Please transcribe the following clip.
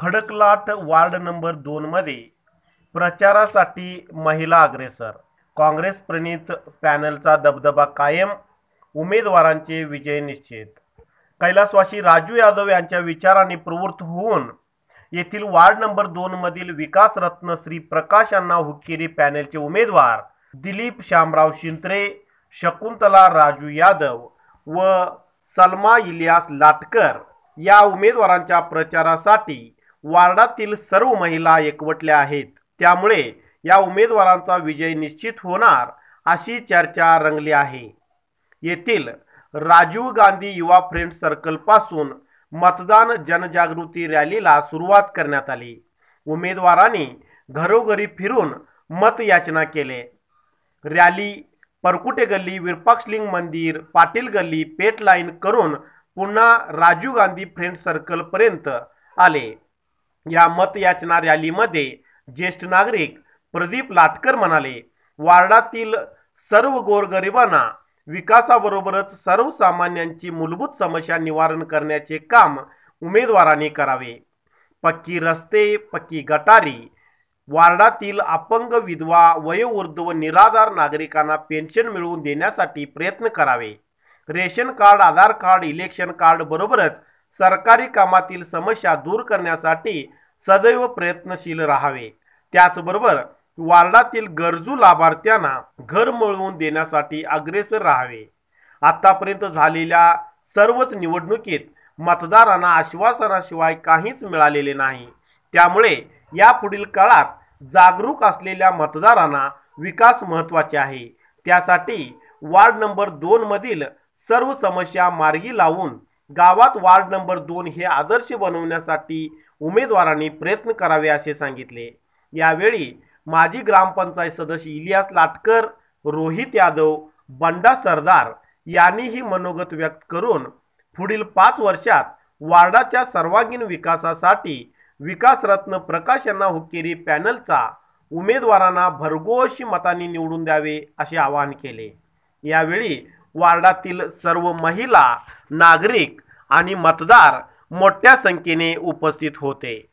खडकलाट ward number दोनमध्ये प्रचारासाठी महिला अग्रेसर काँग्रेस प्रणित पॅनलचा दबदबा कायम उमेदवारांचे विजय निश्चित कैलासवासी राजू यादव यांच्या विचाराने प्रवृत्त होऊन येथील वार्ड नंबर दोनमधील रत्न श्री प्रकाश यांना हुक्केरी पॅनेलचे उमेदवार दिलीप श्यामराव शिंत्रे शकुंतला राजू यादव व सलमा इलियास लाटकर या उमेदवारांच्या प्रचारासाठी वार्डातील सर्व महिला एकवटल्या आहेत त्यामुळे या उमेदवारांचा विजय निश्चित होणार अशी चर्चा रंगली आहे येथील राजीव गांधी युवा फ्रेंड सर्कलपासून मतदान जनजागृती रॅलीला सुरुवात करण्यात आली उमेदवारांनी घरोघरी फिरून मत याचना केले रॅली परकुटे गल्ली विरपाक्षलिंग मंदिर पाटील गल्ली पेट लाईन करून पुन्हा राजीव गांधी फ्रेंड सर्कलपर्यंत आले या मत याचना रॅलीमध्ये ज्येष्ठ नागरिक प्रदीप लाटकर म्हणाले वार्डातील सर्व गोरगरिबांना विकासाबरोबरच सर्वसामान्यांची मूलभूत समस्या निवारण करण्याचे काम उमेदवारांनी करावे पक्की रस्ते पक्की गटारी वार्डातील अपंग विधवा वयोवृद्ध व निराधार नागरिकांना पेन्शन मिळवून देण्यासाठी प्रयत्न करावे ration card Aadhaar card election card बरोबरच सरकारी कामातील समस्या दूर करण्यासाठी सदैव प्रयत्नशील राहावे त्याचबरोबर वार्डातील गरजू लाभार्थ्यांना घर मिळवून देण्यासाठी अग्रेसर राहावे आतापर्यंत झालेल्या सर्वच निवडणुकीत मतदारांना आश्वासनाशिवाय काहीच मिळालेले नाही त्यामुळे यापुढील काळात जागरूक असलेल्या मतदारांना विकास महत्त्वाचे आहे त्यासाठी वार्ड नंबर दोनमधील सर्व समस्या मार्गी लावून गावात वार्ड नंबर दोन हे आदर्श बनवण्यासाठी उमेदवारांनी प्रयत्न करावे असे सांगितले यावेळी माजी ग्रामपंचायत सदस्य इलियास लाटकर रोहित यादव बंडा सरदार यांनी ही मनोगत व्यक्त करून पुढील पाच वर्षात वार्डाच्या सर्वांगीण विकासासाठी विकासरत्न प्रकाश यांना हुक्केरी पॅनलचा उमेदवारांना भरघोशी मताने निवडून द्यावे असे आवाहन केले यावेळी वार्डातील सर्व महिला नागरिक आणि मतदार मोठ्या संख्येने उपस्थित होते